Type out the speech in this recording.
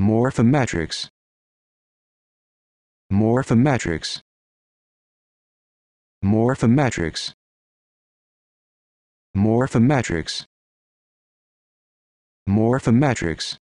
morphometrics morphometrics morphometrics morphometrics morphometrics